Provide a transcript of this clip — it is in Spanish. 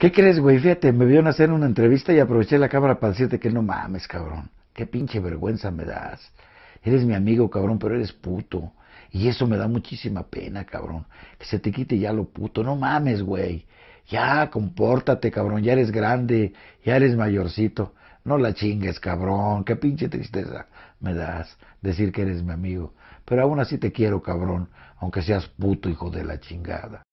¿Qué crees, güey? Fíjate, me vieron hacer una entrevista y aproveché la cámara para decirte que no mames, cabrón. Qué pinche vergüenza me das. Eres mi amigo, cabrón, pero eres puto. Y eso me da muchísima pena, cabrón. Que se te quite ya lo puto. No mames, güey. Ya, compórtate, cabrón. Ya eres grande. Ya eres mayorcito. No la chingues, cabrón. Qué pinche tristeza me das decir que eres mi amigo. Pero aún así te quiero, cabrón. Aunque seas puto, hijo de la chingada.